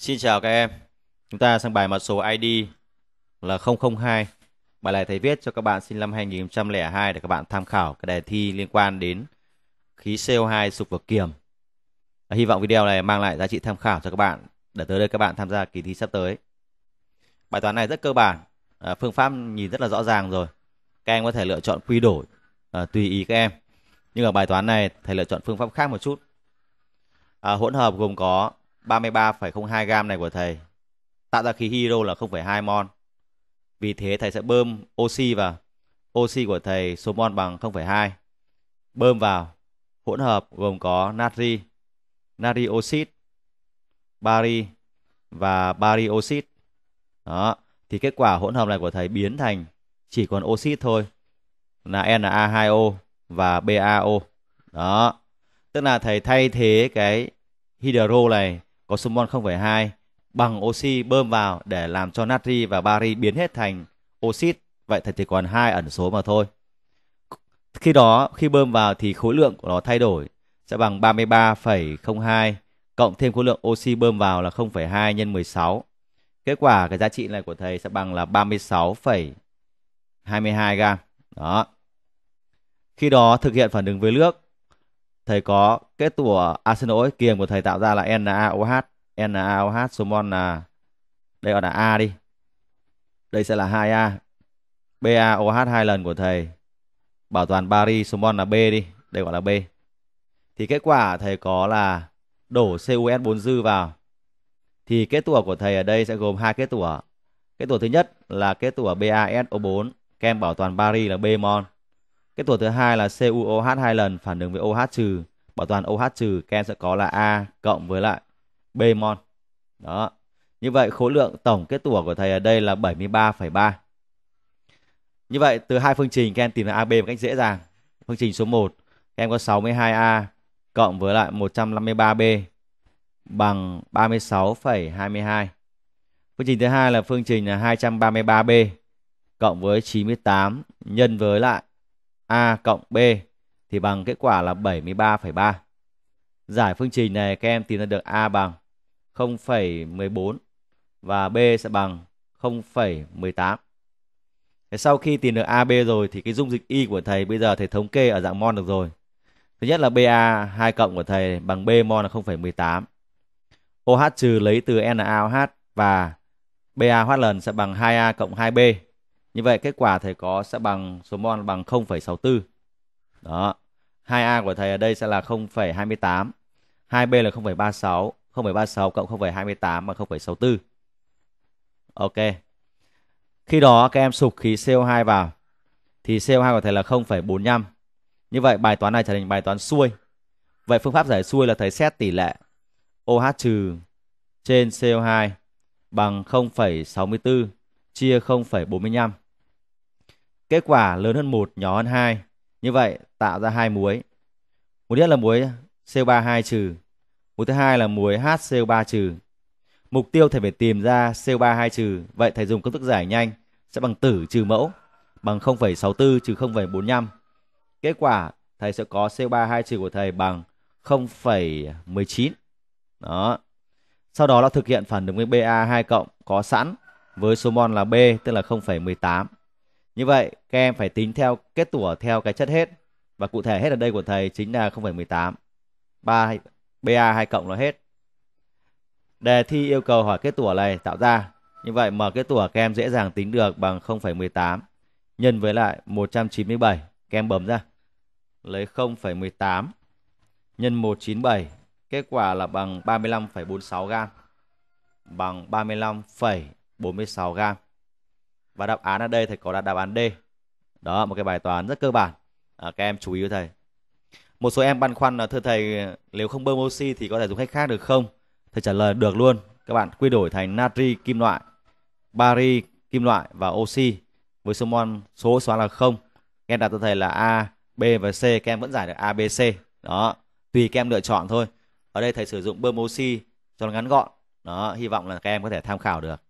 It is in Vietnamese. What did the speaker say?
Xin chào các em. Chúng ta sang bài mã số ID là 002. Bài này thầy viết cho các bạn sinh năm 2002 để các bạn tham khảo cái đề thi liên quan đến khí CO2 sục vào kiềm. hy vọng video này mang lại giá trị tham khảo cho các bạn để tới đây các bạn tham gia kỳ thi sắp tới. Bài toán này rất cơ bản, à, phương pháp nhìn rất là rõ ràng rồi. Các em có thể lựa chọn quy đổi à, tùy ý các em. Nhưng ở bài toán này thầy lựa chọn phương pháp khác một chút. À, hỗn hợp gồm có 33,02 gam này của thầy tạo ra khí hydro là 0,2 mol. Vì thế thầy sẽ bơm oxy vào. Oxy của thầy số mol bằng 0,2. Bơm vào hỗn hợp gồm có natri, natri oxit, bari và bari oxit. Đó, thì kết quả hỗn hợp này của thầy biến thành chỉ còn oxit thôi là Na2O và BaO. Đó. Tức là thầy thay thế cái hydro này có sunbon 0,2 bằng oxy bơm vào để làm cho natri và bari biến hết thành oxit vậy thì chỉ còn hai ẩn số mà thôi khi đó khi bơm vào thì khối lượng của nó thay đổi sẽ bằng 33,02 cộng thêm khối lượng oxy bơm vào là 0,2 nhân 16 kết quả cái giá trị này của thầy sẽ bằng là 36,22 gam đó khi đó thực hiện phản ứng với nước thầy có kết tủa ở arsenal ấy, kiềm của thầy tạo ra là NaOH NaOH số mol là đây gọi là A đi đây sẽ là 2A BaOH hai lần của thầy bảo toàn bari số mol là B đi đây gọi là B thì kết quả thầy có là đổ CuS4 dư vào thì kết tủa của thầy ở đây sẽ gồm hai kết tủa kết tủa thứ nhất là kết tủa BaSO4 kem bảo toàn bari là B mol cái tổ thứ hai là CuOH 2 lần phản ứng với OH trừ, bảo toàn OH trừ các em sẽ có là A cộng với lại B mol. Đó. Như vậy khối lượng tổng kết tủa của thầy ở đây là 73,3. Như vậy từ hai phương trình các em tìm ra AB một cách dễ dàng. Phương trình số 1 các em có 62A cộng với lại 153B bằng 36,22. Phương trình thứ hai là phương trình là 233B cộng với 98 nhân với lại A cộng B thì bằng kết quả là 73,3. Giải phương trình này các em tìm ra được A bằng 0,14 và B sẽ bằng 0,18. Thế sau khi tìm được AB rồi thì cái dung dịch Y của thầy bây giờ thầy thống kê ở dạng mon được rồi. Thứ nhất là BA 2 cộng của thầy bằng B mon là 0,18. OH trừ lấy từ NaOH và BA hoát lần sẽ bằng 2A cộng 2B như vậy kết quả thầy có sẽ bằng số mol bằng 0,64. Đó. 2A của thầy ở đây sẽ là 0,28. 2B là 0,36. 0,36 cộng 0,28 bằng 0,64. Ok. Khi đó các em sụp khí CO2 vào thì CO2 của thầy là 0,45. Như vậy bài toán này trở thành bài toán xuôi. Vậy phương pháp giải xuôi là thầy xét tỷ lệ OH trừ trên CO2 bằng 0,64 chia 0,45. Kết quả lớn hơn 1 nhỏ hơn 2. Như vậy tạo ra hai muối. Muối nhất là muối CO32 trừ, muối thứ hai là muối HCO3 trừ. Mục tiêu thầy phải tìm ra CO32 trừ, vậy thầy dùng công thức giải nhanh sẽ bằng tử trừ mẫu bằng 0,64 trừ 0,45. Kết quả thầy sẽ có CO32 trừ của thầy bằng 0,19. Đó. Sau đó là thực hiện phản ứng với BA2 cộng có sẵn với số mol là B tức là 0,18. Như vậy các em phải tính theo kết tủa theo cái chất hết và cụ thể hết ở đây của thầy chính là 0,18. 3 BA 2 cộng là hết. Đề thi yêu cầu hỏi kết tủa này tạo ra. Như vậy mở kết tủa các em dễ dàng tính được bằng 0,18 nhân với lại 197. Các em bấm ra. Lấy 0,18 nhân 197. Kết quả là bằng 35,46 gam. Bằng 35,46 46 gram. Và đáp án ở đây thầy có đặt đáp án D. Đó một cái bài toán rất cơ bản. À, các em chú ý với thầy. Một số em băn khoăn là thưa thầy nếu không bơm oxy thì có thể dùng cách khác được không? Thầy trả lời được luôn. Các bạn quy đổi thành natri kim loại, bari kim loại và oxy với số mol số xóa là 0. Các em đặt cho thầy là A, B và C, các em vẫn giải được A, B, C. Đó, tùy các em lựa chọn thôi. Ở đây thầy sử dụng bơm oxy cho nó ngắn gọn. Đó, hy vọng là các em có thể tham khảo được.